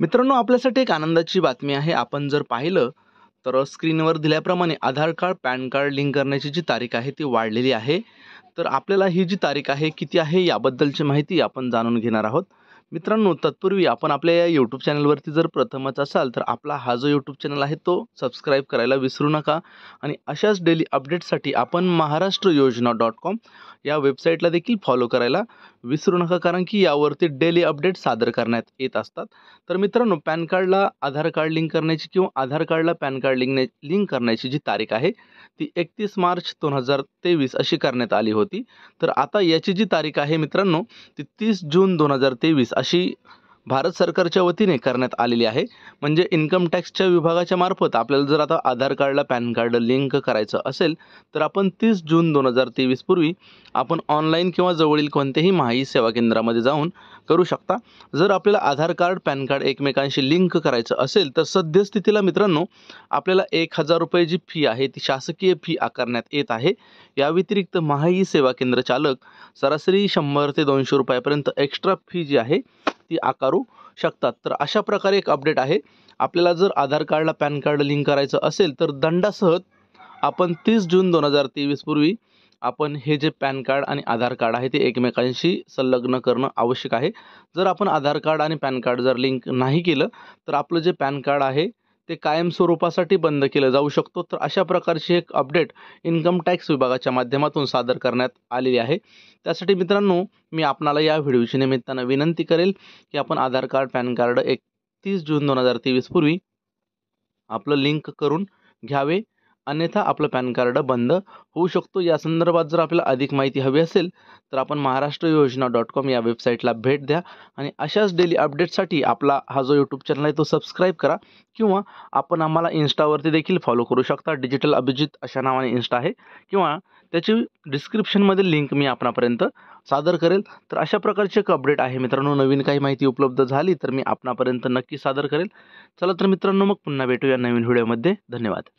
मित्रांनो आपल्यासाठी एक आनंदाची बातमी आहे आपण जर पाहिलं तर स्क्रीनवर दिल्याप्रमाणे Aadhaar card PAN card link करण्याची जी तारीख आहे ती वाढलेली आहे तर आपल्याला ही जी तारीख आहे किती आहे याबद्दलची माहिती आपण जाणून घेणार आहोत मित्रांनो तत्पूर्वी आपण आपल्या या यूट्यूब चॅनलवरती जर प्रथमच असाल तर आपला हा जो यूट्यूब चॅनल आहे तो सबस्क्राईब करायला विसरू नका आणि अशाच डेली अपडेट्ससाठी आपण महाराष्ट्र योजना डॉट कॉम या वेबसाईटला देखील फॉलो करायला विसरू नका कारण की यावरती डेली अपडेट सादर करण्यात येत असतात तर मित्रांनो पॅन कार्डला आधार कार्ड लिंक करण्याची किंवा आधार कार्डला पॅन कार्ड लिंक लिंक करण्याची जी तारीख आहे ती एकतीस मार्च दोन हजार तेवीस अशी करण्यात आली होती तर आता याची जी तारीख आहे मित्रांनो ती तीस जून दोन हजार तेवीस Sí. भारत सरकारच्या वतीने करण्यात आलेली आहे म्हणजे इन्कम टॅक्सच्या विभागाच्या मार्फत आपल्याला जर आता आधार कार्डला पॅन कार्ड लिंक करायचं असेल तर आपण तीस जून दोन हजार तेवीस पूर्वी आपण ऑनलाईन किंवा जवळील कोणत्याही माही सेवा केंद्रामध्ये जाऊन करू शकता जर आपल्याला आधार कार्ड पॅन कार्ड एकमेकांशी लिंक करायचं असेल तर सद्यस्थितीला मित्रांनो आपल्याला एक हजार रुपये जी फी आहे ती शासकीय फी आकारण्यात येत आहे या व्यतिरिक्त महाई सेवा केंद्र चालक सरासरी शंभर ते दोनशे रुपयापर्यंत एक्स्ट्रा फी जी आहे ती आकारू शकतात तर अशा प्रकारे एक अपडेट आहे आपल्याला जर आधार कार्डला पॅन कार्ड लिंक करायचं असेल तर दंडासह आपण तीस जून दोन हजार तेवीसपूर्वी आपण हे जे पॅन कार्ड आणि आधार कार्ड आहे ते एकमेकांशी संलग्न करणं आवश्यक आहे जर आपण आधार कार्ड आणि पॅन कार्ड जर लिंक नाही केलं तर आपलं जे पॅन कार्ड आहे ते कायम स्वरूपासाठी बंद केलं जाऊ शकतो तर अशा प्रकारची एक अपडेट इन्कम टॅक्स विभागाच्या माध्यमातून सादर करण्यात आलेली आहे त्यासाठी मित्रांनो मी आपणाला या व्हिडिओच्या निमित्तानं विनंती करेल की आपण आधार कार्ड पॅन कार्ड एकतीस जून दोन हजार तेवीसपूर्वी आपलं लिंक करून घ्यावे अन्यथा आपलं पॅन कार्ड बंद होऊ शकतो या संदर्भात जर आपल्याला अधिक माहिती हवी असेल तर आपण महाराष्ट्र योजना डॉट कॉम या वेबसाईटला भेट द्या आणि अशाच डेली अपडेटसाठी आपला हा जो यूट्यूब चॅनल आहे तो सबस्क्राईब करा किंवा आपण आम्हाला इन्स्टावरती देखील फॉलो करू शकता डिजिटल अभिजित अशा नावाने इन्स्टा आहे किंवा त्याची डिस्क्रिप्शनमध्ये लिंक मी आपणापर्यंत सादर करेल तर अशा प्रकारचे एक अपडेट आहे मित्रांनो नवीन काही माहिती उपलब्ध झाली तर मी आपणापर्यंत नक्की सादर करेल चला तर मित्रांनो मग पुन्हा भेटूया नवीन व्हिडिओमध्ये धन्यवाद